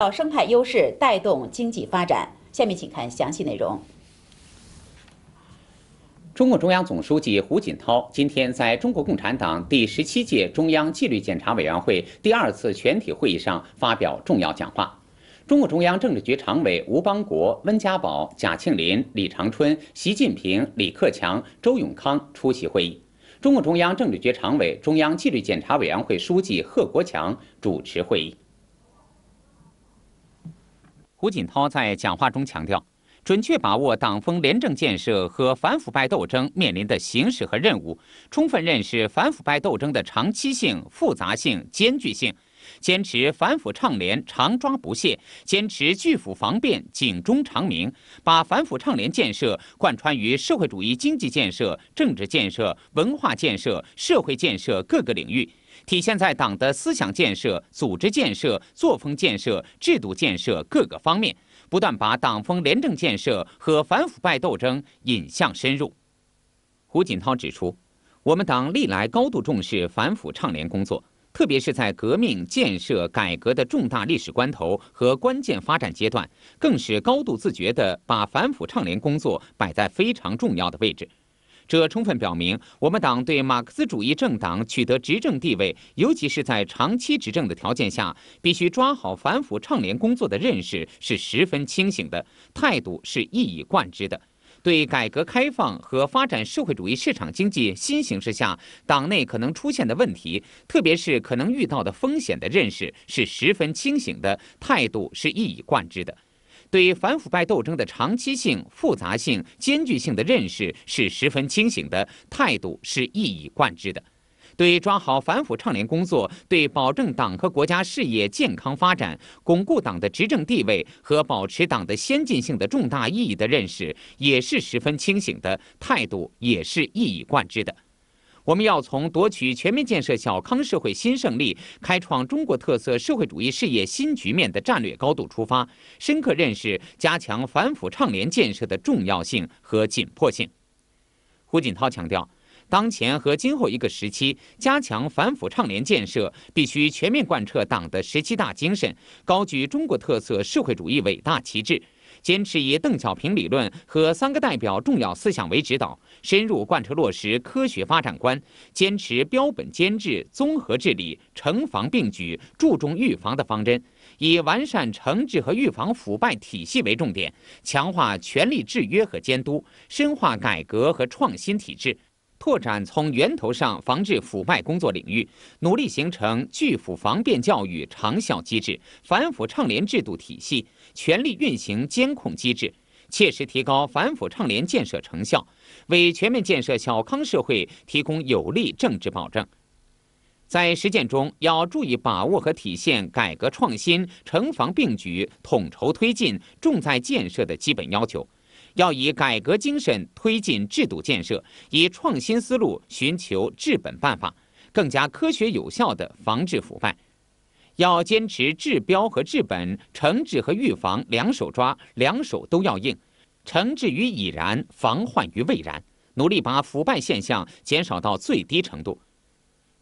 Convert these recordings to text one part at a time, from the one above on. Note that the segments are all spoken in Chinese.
靠生态优势带动经济发展。下面请看详细内容。中共中央总书记胡锦涛今天在中国共产党第十七届中央纪律检查委员会第二次全体会议上发表重要讲话。中共中央政治局常委吴邦国、温家宝、贾庆林、李长春、习近平、李克强、周永康出席会议。中共中央政治局常委、中央纪律检查委员会书记贺国强主持会议。胡锦涛在讲话中强调，准确把握党风廉政建设和反腐败斗争面临的形势和任务，充分认识反腐败斗争的长期性、复杂性、艰巨性，坚持反腐倡廉常抓不懈，坚持拒腐防变警钟长鸣，把反腐倡廉建设贯穿于社会主义经济建设、政治建设、文化建设、社会建设各个领域。体现在党的思想建设、组织建设、作风建设、制度建设各个方面，不断把党风廉政建设和反腐败斗争引向深入。胡锦涛指出，我们党历来高度重视反腐倡廉工作，特别是在革命、建设、改革的重大历史关头和关键发展阶段，更是高度自觉地把反腐倡廉工作摆在非常重要的位置。这充分表明，我们党对马克思主义政党取得执政地位，尤其是在长期执政的条件下，必须抓好反腐倡廉工作的认识是十分清醒的，态度是一以贯之的；对改革开放和发展社会主义市场经济新形势下党内可能出现的问题，特别是可能遇到的风险的认识是十分清醒的，态度是一以贯之的。对反腐败斗争的长期性、复杂性、艰巨性的认识是十分清醒的，态度是一以贯之的；对抓好反腐倡廉工作、对保证党和国家事业健康发展、巩固党的执政地位和保持党的先进性的重大意义的认识也是十分清醒的，态度也是一以贯之的。我们要从夺取全面建设小康社会新胜利、开创中国特色社会主义事业新局面的战略高度出发，深刻认识加强反腐倡廉建设的重要性和紧迫性。胡锦涛强调，当前和今后一个时期，加强反腐倡廉建设必须全面贯彻党的十七大精神，高举中国特色社会主义伟大旗帜。坚持以邓小平理论和“三个代表”重要思想为指导，深入贯彻落实科学发展观，坚持标本兼治、综合治理、惩防并举、注重预防的方针，以完善惩治和预防腐败体系为重点，强化权力制约和监督，深化改革和创新体制，拓展从源头上防治腐败工作领域，努力形成拒腐防变教育长效机制、反腐倡廉制度体系。全力运行监控机制，切实提高反腐倡廉建设成效，为全面建设小康社会提供有力政治保证。在实践中，要注意把握和体现改革创新、惩防并举、统筹推进、重在建设的基本要求。要以改革精神推进制度建设，以创新思路寻求治本办法，更加科学有效的防治腐败。要坚持治标和治本、惩治和预防两手抓，两手都要硬，惩治于已然，防患于未然，努力把腐败现象减少到最低程度。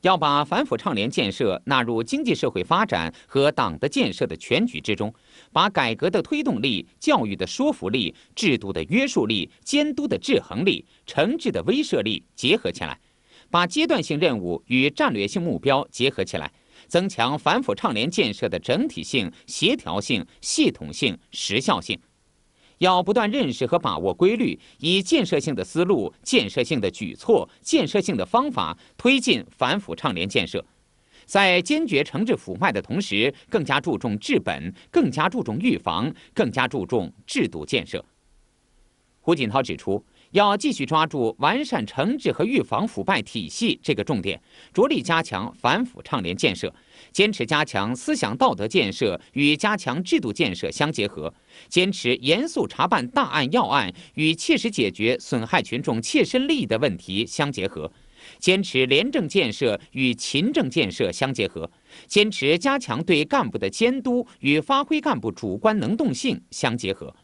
要把反腐倡廉建设纳入经济社会发展和党的建设的全局之中，把改革的推动力、教育的说服力、制度的约束力、监督的制衡力、惩治的威慑力结合起来，把阶段性任务与战略性目标结合起来。增强反腐倡廉建设的整体性、协调性、系统性、实效性，要不断认识和把握规律，以建设性的思路、建设性的举措、建设性的方法推进反腐倡廉建设，在坚决惩治腐败的同时，更加注重治本，更加注重预防，更加注重制度建设。胡锦涛指出。要继续抓住完善惩治和预防腐败体系这个重点，着力加强反腐倡廉建设，坚持加强思想道德建设与加强制度建设相结合，坚持严肃查办大案要案与切实解决损害群众切身利益的问题相结合，坚持廉政建设与勤政建设相结合，坚持加强对干部的监督与发挥干部主观能动性相结合。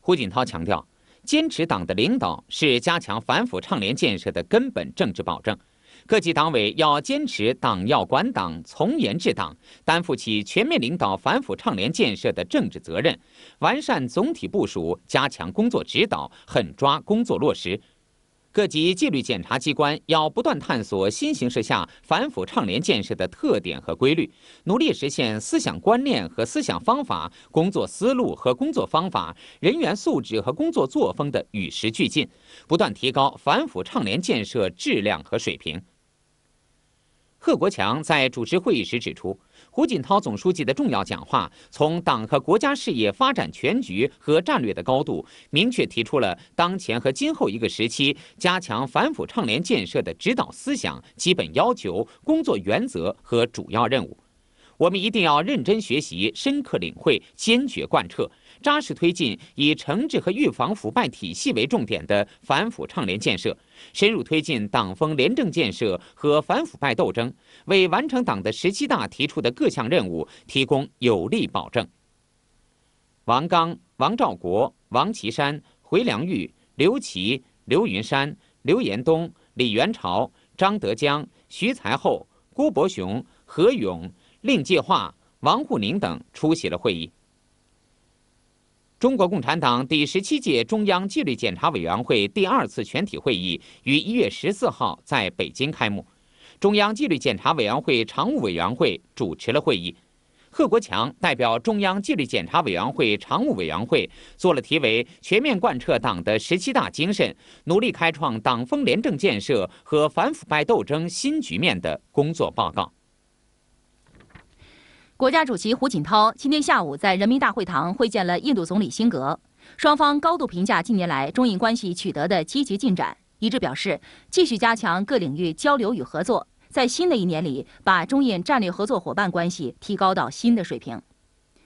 胡锦涛强调。坚持党的领导是加强反腐倡廉建设的根本政治保证。各级党委要坚持党要管党、从严治党，担负起全面领导反腐倡廉建设的政治责任，完善总体部署，加强工作指导，狠抓工作落实。各级纪律检查机关要不断探索新形势下反腐倡廉建设的特点和规律，努力实现思想观念和思想方法、工作思路和工作方法、人员素质和工作作风的与时俱进，不断提高反腐倡廉建设质量和水平。贺国强在主持会议时指出，胡锦涛总书记的重要讲话，从党和国家事业发展全局和战略的高度，明确提出了当前和今后一个时期加强反腐倡廉建设的指导思想、基本要求、工作原则和主要任务。我们一定要认真学习、深刻领会、坚决贯彻。扎实推进以惩治和预防腐败体系为重点的反腐倡廉建设，深入推进党风廉政建设和反腐败斗争，为完成党的十七大提出的各项任务提供有力保证。王刚、王兆国、王岐山、回良玉、刘奇、刘云山、刘延东、李元朝、张德江、徐才厚、郭伯雄、何勇、令计划、王沪宁等出席了会议。中国共产党第十七届中央纪律检查委员会第二次全体会议于一月十四号在北京开幕，中央纪律检查委员会常务委员会主持了会议，贺国强代表中央纪律检查委员会常务委员会做了题为“全面贯彻党的十七大精神，努力开创党风廉政建设和反腐败斗争新局面”的工作报告。国家主席胡锦涛今天下午在人民大会堂会见了印度总理辛格，双方高度评价近年来中印关系取得的积极进展，一致表示继续加强各领域交流与合作，在新的一年里把中印战略合作伙伴关系提高到新的水平。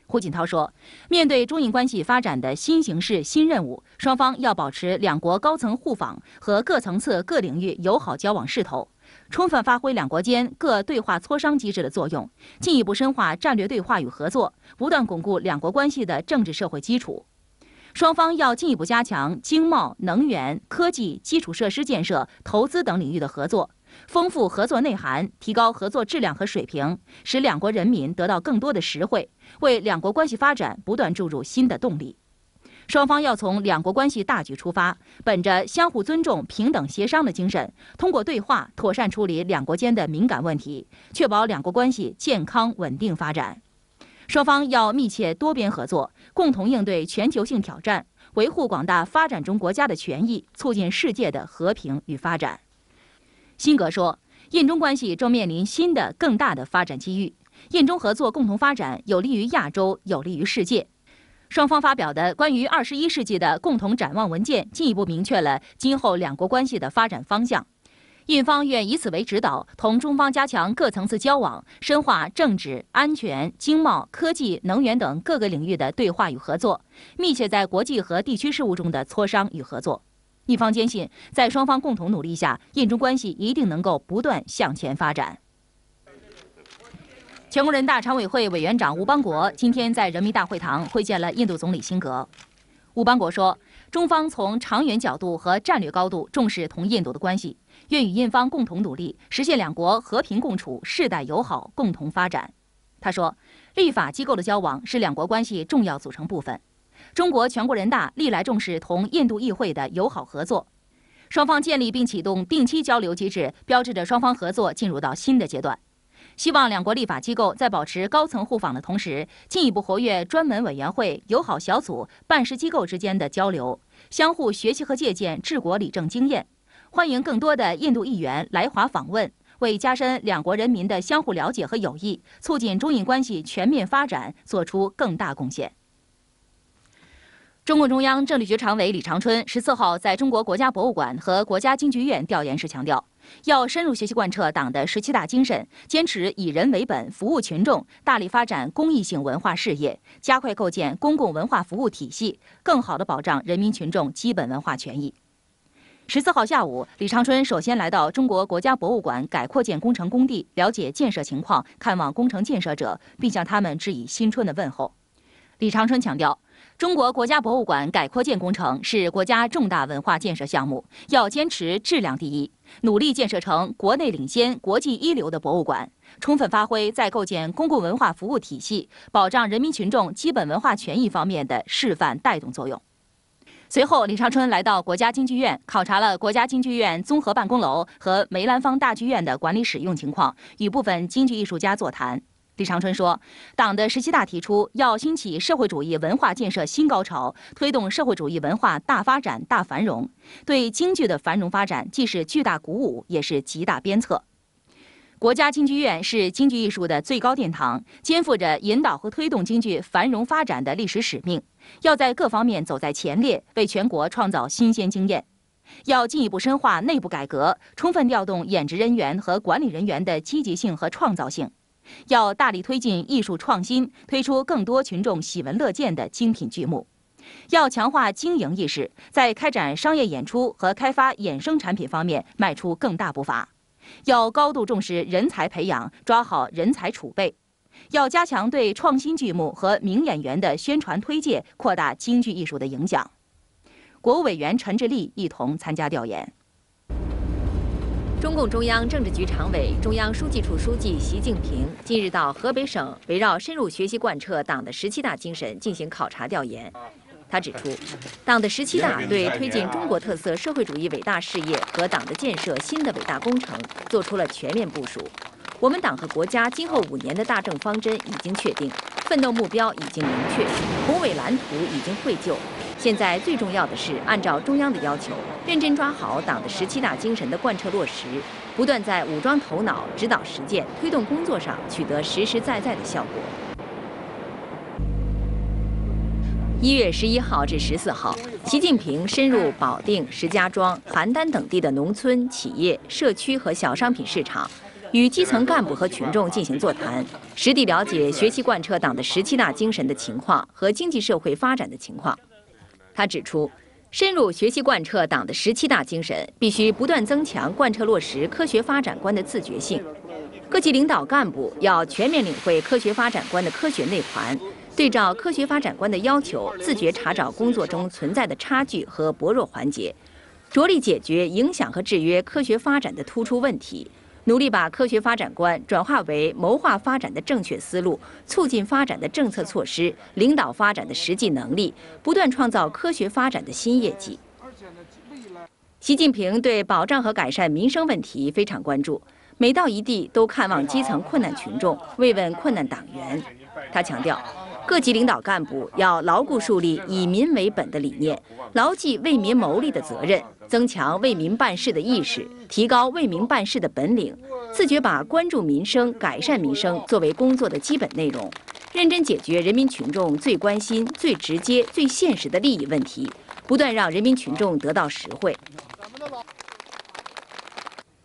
胡锦涛说，面对中印关系发展的新形势、新任务，双方要保持两国高层互访和各层次、各领域友好交往势头。充分发挥两国间各对话磋商机制的作用，进一步深化战略对话与合作，不断巩固两国关系的政治社会基础。双方要进一步加强经贸、能源、科技、基础设施建设、投资等领域的合作，丰富合作内涵，提高合作质量和水平，使两国人民得到更多的实惠，为两国关系发展不断注入新的动力。双方要从两国关系大局出发，本着相互尊重、平等协商的精神，通过对话妥善处理两国间的敏感问题，确保两国关系健康稳定发展。双方要密切多边合作，共同应对全球性挑战，维护广大发展中国家的权益，促进世界的和平与发展。辛格说：“印中关系正面临新的、更大的发展机遇，印中合作共同发展，有利于亚洲，有利于世界。”双方发表的关于二十一世纪的共同展望文件，进一步明确了今后两国关系的发展方向。印方愿以此为指导，同中方加强各层次交往，深化政治、安全、经贸、科技、能源等各个领域的对话与合作，密切在国际和地区事务中的磋商与合作。印方坚信，在双方共同努力下，印中关系一定能够不断向前发展。全国人大常委会委员长吴邦国今天在人民大会堂会见了印度总理辛格。吴邦国说，中方从长远角度和战略高度重视同印度的关系，愿与印方共同努力，实现两国和平共处、世代友好、共同发展。他说，立法机构的交往是两国关系重要组成部分。中国全国人大历来重视同印度议会的友好合作，双方建立并启动定期交流机制，标志着双方合作进入到新的阶段。希望两国立法机构在保持高层互访的同时，进一步活跃专门委员会、友好小组、办事机构之间的交流，相互学习和借鉴治国理政经验，欢迎更多的印度议员来华访问，为加深两国人民的相互了解和友谊，促进中印关系全面发展作出更大贡献。中共中央政治局常委李长春十四号在中国国家博物馆和国家京剧院调研时强调。要深入学习贯彻党的十七大精神，坚持以人为本、服务群众，大力发展公益性文化事业，加快构建公共文化服务体系，更好地保障人民群众基本文化权益。十四号下午，李长春首先来到中国国家博物馆改扩建工程工地，了解建设情况，看望工程建设者，并向他们致以新春的问候。李长春强调，中国国家博物馆改扩建工程是国家重大文化建设项目，要坚持质量第一。努力建设成国内领先、国际一流的博物馆，充分发挥在构建公共文化服务体系、保障人民群众基本文化权益方面的示范带动作用。随后，李长春来到国家京剧院，考察了国家京剧院综合办公楼和梅兰芳大剧院的管理使用情况，与部分京剧艺术家座谈。李长春说：“党的十七大提出要兴起社会主义文化建设新高潮，推动社会主义文化大发展大繁荣，对京剧的繁荣发展既是巨大鼓舞，也是极大鞭策。国家京剧院是京剧艺术的最高殿堂，肩负着引导和推动京剧繁荣发展的历史使命，要在各方面走在前列，为全国创造新鲜经验。要进一步深化内部改革，充分调动演职人员和管理人员的积极性和创造性。”要大力推进艺术创新，推出更多群众喜闻乐见的精品剧目；要强化经营意识，在开展商业演出和开发衍生产品方面迈出更大步伐；要高度重视人才培养，抓好人才储备；要加强对创新剧目和名演员的宣传推介，扩大京剧艺术的影响。国务委员陈志立一同参加调研。中共中央政治局常委、中央书记处书记习近平近日到河北省，围绕深入学习贯彻党的十七大精神进行考察调研。他指出，党的十七大对推进中国特色社会主义伟大事业和党的建设新的伟大工程作出了全面部署。我们党和国家今后五年的大政方针已经确定，奋斗目标已经明确，宏伟蓝图已经绘就。现在最重要的是，按照中央的要求，认真抓好党的十七大精神的贯彻落实，不断在武装头脑、指导实践、推动工作上取得实实在在的效果。一月十一号至十四号，习近平深入保定、石家庄、邯郸等地的农村、企业、社区和小商品市场，与基层干部和群众进行座谈，实地了解学习贯彻党的十七大精神的情况和经济社会发展的情况。他指出，深入学习贯彻党的十七大精神，必须不断增强贯彻落实科学发展观的自觉性。各级领导干部要全面领会科学发展观的科学内涵，对照科学发展观的要求，自觉查找工作中存在的差距和薄弱环节，着力解决影响和制约科学发展的突出问题。努力把科学发展观转化为谋划发展的正确思路、促进发展的政策措施、领导发展的实际能力，不断创造科学发展的新业绩。习近平对保障和改善民生问题非常关注，每到一地都看望基层困难群众，慰问困难党员。他强调，各级领导干部要牢固树立以民为本的理念，牢记为民谋利的责任。增强为民办事的意识，提高为民办事的本领，自觉把关注民生、改善民生作为工作的基本内容，认真解决人民群众最关心、最直接、最现实的利益问题，不断让人民群众得到实惠。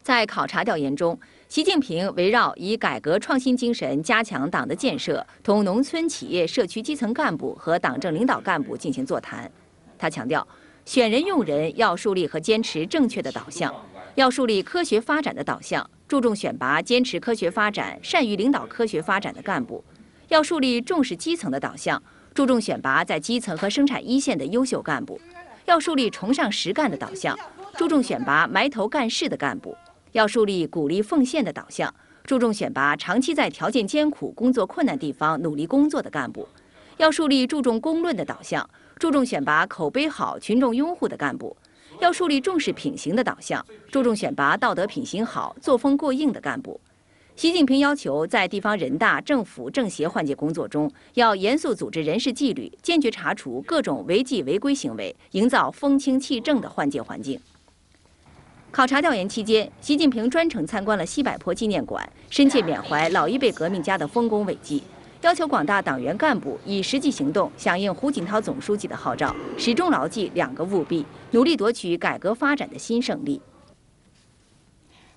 在考察调研中，习近平围绕以改革创新精神加强党的建设，同农村企业、社区基层干部和党政领导干部进行座谈。他强调。选人用人要树立和坚持正确的导向，要树立科学发展的导向，注重选拔坚持科学发展、善于领导科学发展的干部；要树立重视基层的导向，注重选拔在基层和生产一线的优秀干部；要树立崇尚实干的导向，注重选拔埋头干事的干部；要树立鼓励奉献的导向，注重选拔长期在条件艰苦、工作困难地方努力工作的干部；要树立注重公论的导向。注重选拔口碑好、群众拥护的干部，要树立重视品行的导向，注重选拔道德品行好、作风过硬的干部。习近平要求，在地方人大、政府、政协换届工作中，要严肃组织人事纪律，坚决查处各种违纪违规行为，营造风清气正的换届环境。考察调研期间，习近平专程参观了西柏坡纪念馆，深切缅怀老一辈革命家的丰功伟绩。要求广大党员干部以实际行动响应胡锦涛总书记的号召，始终牢记两个务必，努力夺取改革发展的新胜利。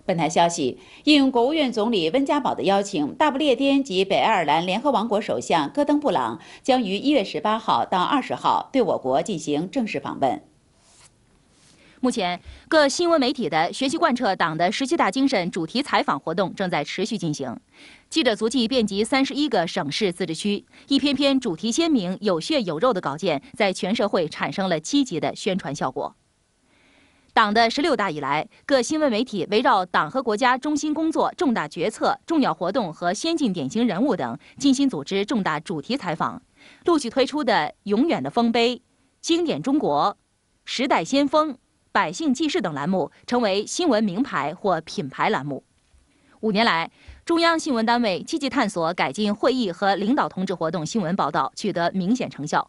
本台消息：应国务院总理温家宝的邀请，大不列颠及北爱尔兰联合王国首相戈登·布朗将于一月十八号到二十号对我国进行正式访问。目前，各新闻媒体的学习贯彻党的十七大精神主题采访活动正在持续进行，记者足迹遍及三十一个省市自治区，一篇篇主题鲜明、有血有肉的稿件，在全社会产生了积极的宣传效果。党的十六大以来，各新闻媒体围绕党和国家中心工作、重大决策、重要活动和先进典型人物等，精心组织重大主题采访，陆续推出的《永远的丰碑》《经典中国》《时代先锋》。百姓记事等栏目成为新闻名牌或品牌栏目。五年来，中央新闻单位积极探索改进会议和领导同志活动新闻报道，取得明显成效。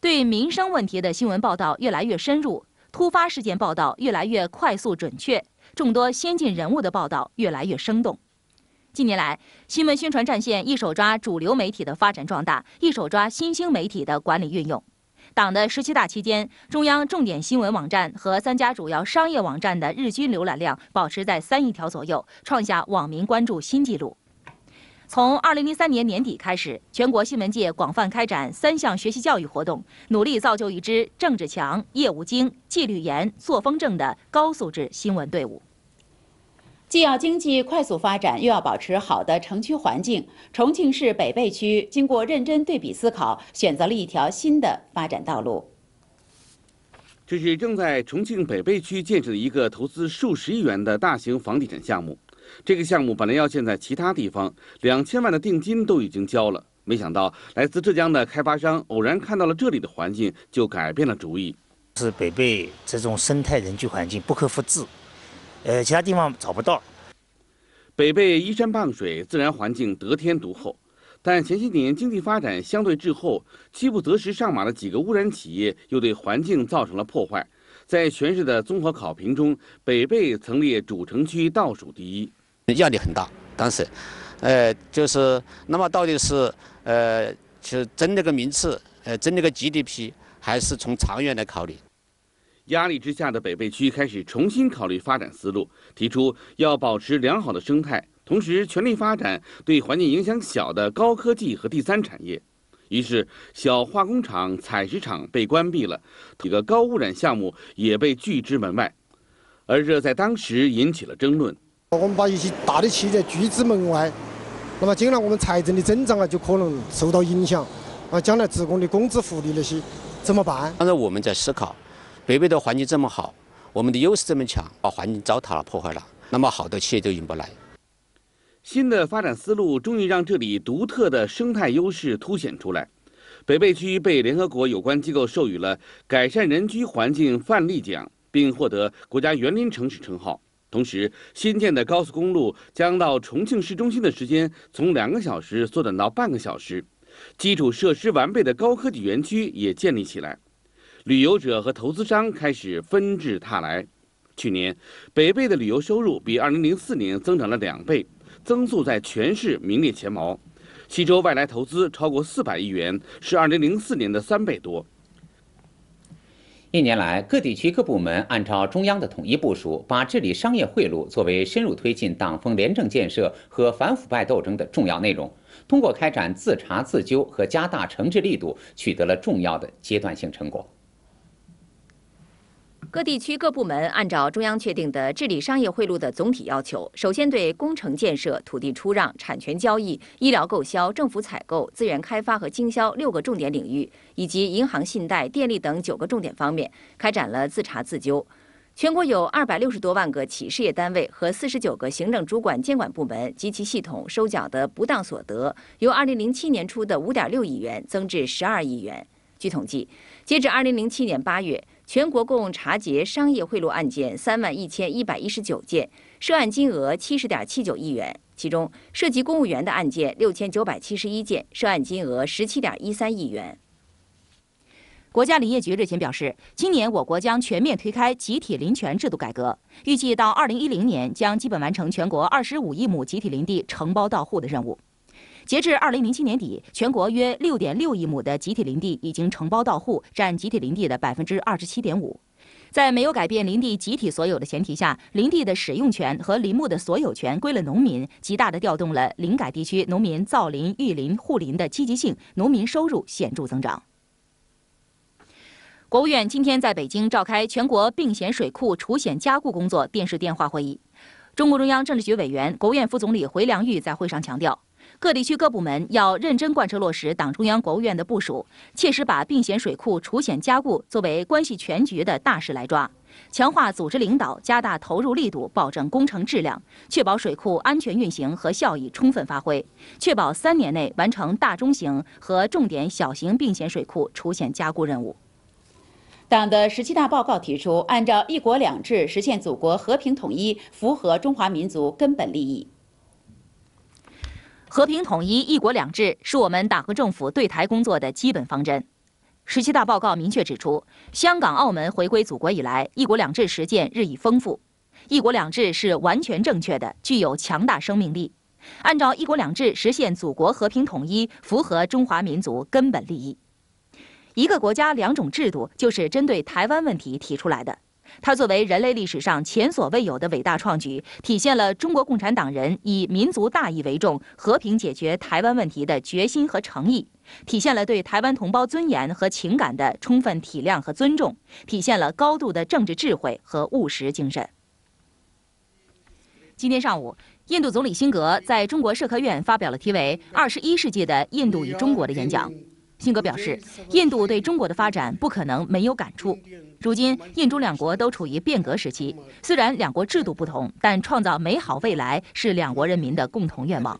对民生问题的新闻报道越来越深入，突发事件报道越来越快速准确，众多先进人物的报道越来越生动。近年来，新闻宣传战线一手抓主流媒体的发展壮大，一手抓新兴媒体的管理运用。党的十七大期间，中央重点新闻网站和三家主要商业网站的日均浏览量保持在三亿条左右，创下网民关注新纪录。从二零零三年年底开始，全国新闻界广泛开展三项学习教育活动，努力造就一支政治强、业务精、纪律严、作风正的高素质新闻队伍。既要经济快速发展，又要保持好的城区环境，重庆市北碚区经过认真对比思考，选择了一条新的发展道路。这是正在重庆北碚区建设的一个投资数十亿元的大型房地产项目，这个项目本来要建在其他地方，两千万的定金都已经交了，没想到来自浙江的开发商偶然看到了这里的环境，就改变了主意。是北碚这种生态人居环境不可复制。呃，其他地方找不到。北碚依山傍水，自然环境得天独厚，但前些年经济发展相对滞后，饥不择食上马的几个污染企业又对环境造成了破坏。在全市的综合考评中，北碚曾列主城区倒数第一，压力很大。当时，呃，就是那么到底是呃是争这个名次，呃争这个 GDP，还是从长远来考虑？压力之下的北碚区开始重新考虑发展思路，提出要保持良好的生态，同时全力发展对环境影响小的高科技和第三产业。于是，小化工厂、采石场被关闭了，几个高污染项目也被拒之门外。而这在当时引起了争论。我们把一些大的企业拒之门外，那么将来我们财政的增长啊，就可能受到影响。啊，将来职工的工资福利那些怎么办？当时我们在思考。北碚的环境这么好，我们的优势这么强，把环境糟蹋了、破坏了，那么好的企业都引不来。新的发展思路终于让这里独特的生态优势凸显出来。北碚区被联合国有关机构授予了改善人居环境范例奖，并获得国家园林城市称号。同时，新建的高速公路将到重庆市中心的时间从两个小时缩短到半个小时，基础设施完备的高科技园区也建立起来。旅游者和投资商开始纷至沓来。去年，北碚的旅游收入比二零零四年增长了两倍，增速在全市名列前茅。西周外来投资超过四百亿元，是二零零四年的三倍多。一年来，各地区各部门按照中央的统一部署，把治理商业贿赂作为深入推进党风廉政建设和反腐败斗争的重要内容，通过开展自查自纠和加大惩治力度，取得了重要的阶段性成果。各地区各部门按照中央确定的治理商业贿赂的总体要求，首先对工程建设、土地出让、产权交易、医疗购销、政府采购、资源开发和经销六个重点领域，以及银行信贷、电力等九个重点方面，开展了自查自纠。全国有二百六十多万个企事业单位和四十九个行政主管监管部门及其系统收缴的不当所得，由二零零七年初的五点六亿元增至十二亿元。据统计，截至二零零七年八月。全国共查结商业贿赂案件三万一千一百一十九件，涉案金额七十点七九亿元，其中涉及公务员的案件六千九百七十一件，涉案金额十七点一三亿元。国家林业局日前表示，今年我国将全面推开集体林权制度改革，预计到二零一零年将基本完成全国二十五亿亩集体林地承包到户的任务。截至二零零七年底，全国约六点六亿亩的集体林地已经承包到户，占集体林地的百分之二十七点五。在没有改变林地集体所有的前提下，林地的使用权和林木的所有权归了农民，极大的调动了林改地区农民造林、育林、护林的积极性，农民收入显著增长。国务院今天在北京召开全国并险水库除险加固工作电视电话会议，中共中央政治局委员、国务院副总理回良玉在会上强调。各地区各部门要认真贯彻落实党中央、国务院的部署，切实把病险水库除险加固作为关系全局的大事来抓，强化组织领导，加大投入力度，保证工程质量，确保水库安全运行和效益充分发挥，确保三年内完成大中型和重点小型病险水库除险加固任务。党的十七大报告提出，按照“一国两制”实现祖国和平统一，符合中华民族根本利益。和平统一、一国两制是我们党和政府对台工作的基本方针。十七大报告明确指出，香港、澳门回归祖国以来，一国两制实践日益丰富。一国两制是完全正确的，具有强大生命力。按照一国两制实现祖国和平统一，符合中华民族根本利益。一个国家、两种制度就是针对台湾问题提出来的。它作为人类历史上前所未有的伟大创举，体现了中国共产党人以民族大义为重、和平解决台湾问题的决心和诚意，体现了对台湾同胞尊严和情感的充分体谅和尊重，体现了高度的政治智慧和务实精神。今天上午，印度总理辛格在中国社科院发表了题为《二十一世纪的印度与中国》的演讲。辛格表示，印度对中国的发展不可能没有感触。如今，印中两国都处于变革时期。虽然两国制度不同，但创造美好未来是两国人民的共同愿望。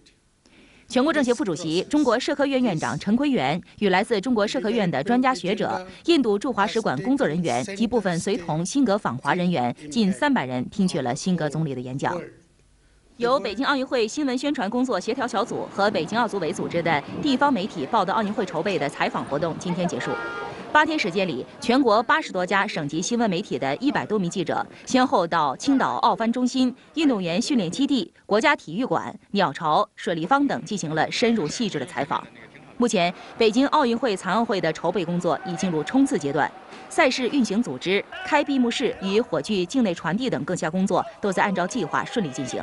全国政协副主席、中国社科院院长陈奎元与来自中国社科院的专家学者、印度驻华使馆工作人员及部分随同辛格访华人员近三百人，听取了辛格总理的演讲。由北京奥运会新闻宣传工作协调小组和北京奥组委组织的地方媒体报道奥运会筹备的采访活动，今天结束。八天时间里，全国八十多家省级新闻媒体的一百多名记者，先后到青岛奥帆中心、运动员训练基地、国家体育馆、鸟巢、水立方等进行了深入细致的采访。目前，北京奥运会残奥会的筹备工作已进入冲刺阶段，赛事运行组织、开闭幕式与火炬境内传递等各项工作都在按照计划顺利进行。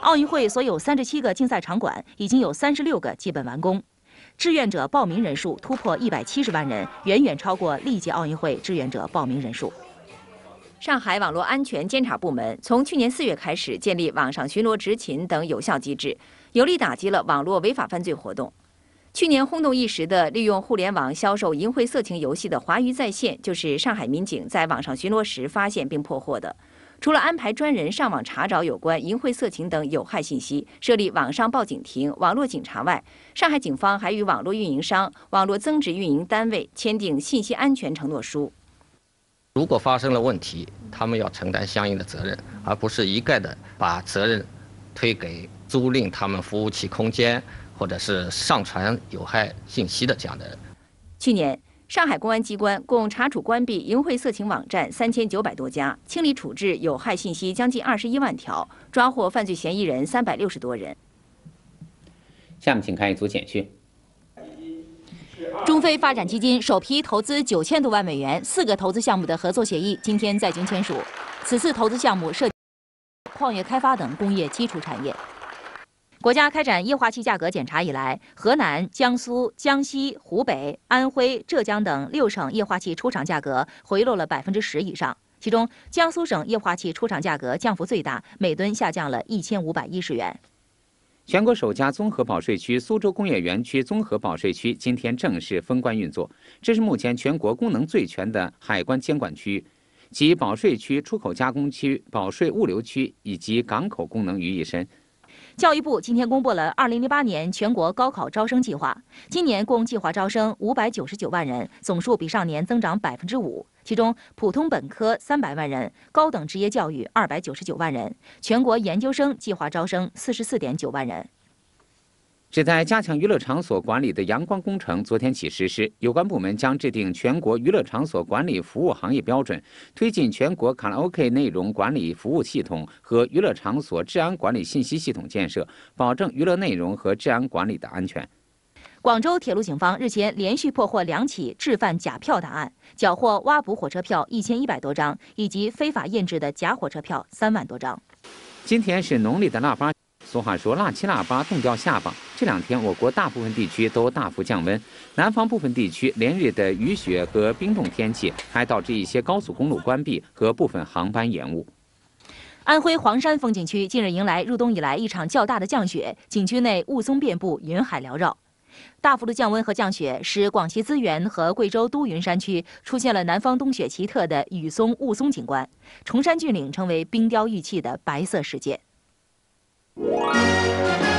奥运会所有三十七个竞赛场馆，已经有三十六个基本完工。志愿者报名人数突破一百七十万人，远远超过历届奥运会志愿者报名人数。上海网络安全监察部门从去年四月开始建立网上巡逻执勤等有效机制，有力打击了网络违法犯罪活动。去年轰动一时的利用互联网销售淫秽色情游戏的“华娱在线”，就是上海民警在网上巡逻时发现并破获的。除了安排专人上网查找有关淫秽色情等有害信息，设立网上报警亭、网络警察外，上海警方还与网络运营商、网络增值运营单位签订信息安全承诺书。如果发生了问题，他们要承担相应的责任，而不是一概的把责任推给租赁他们服务器空间或者是上传有害信息的这样的人。去年。上海公安机关共查处关闭淫秽色情网站三千九百多家，清理处置有害信息将近二十一万条，抓获犯罪嫌疑人三百六十多人。下面请看一组简讯：中非发展基金首批投资九千多万美元，四个投资项目的合作协议今天在京签署。此次投资项目涉及矿业开发等工业基础产业。国家开展液化气价格检查以来，河南、江苏、江西、湖北、安徽、浙江等六省液化气出厂价格回落了百分之十以上，其中江苏省液化气出厂价格降幅最大，每吨下降了一千五百一十元。全国首家综合保税区——苏州工业园区综合保税区今天正式封关运作，这是目前全国功能最全的海关监管区，集保税区、出口加工区、保税物流区以及港口功能于一身。教育部今天公布了2008年全国高考招生计划，今年共计划招生599万人，总数比上年增长5%，其中普通本科300万人，高等职业教育299万人，全国研究生计划招生44.9万人。旨在加强娱乐场所管理的“阳光工程”昨天起实施，有关部门将制定全国娱乐场所管理服务行业标准，推进全国卡拉 OK 内容管理服务系统和娱乐场所治安管理信息系统建设，保证娱乐内容和治安管理的安全。广州铁路警方日前连续破获两起制贩假票大案，缴获挖补火车票一千一百多张，以及非法印制的假火车票三万多张。今天是农历的腊八。俗话说“腊七腊八，冻掉下巴”。这两天，我国大部分地区都大幅降温，南方部分地区连日的雨雪和冰冻天气，还导致一些高速公路关闭和部分航班延误。安徽黄山风景区近日迎来入冬以来一场较大的降雪，景区内雾凇遍布，云海缭绕。大幅度降温和降雪，使广西资源和贵州都匀山区出现了南方冬雪奇特的雨凇雾凇景观，崇山峻岭成为冰雕玉砌的白色世界。Música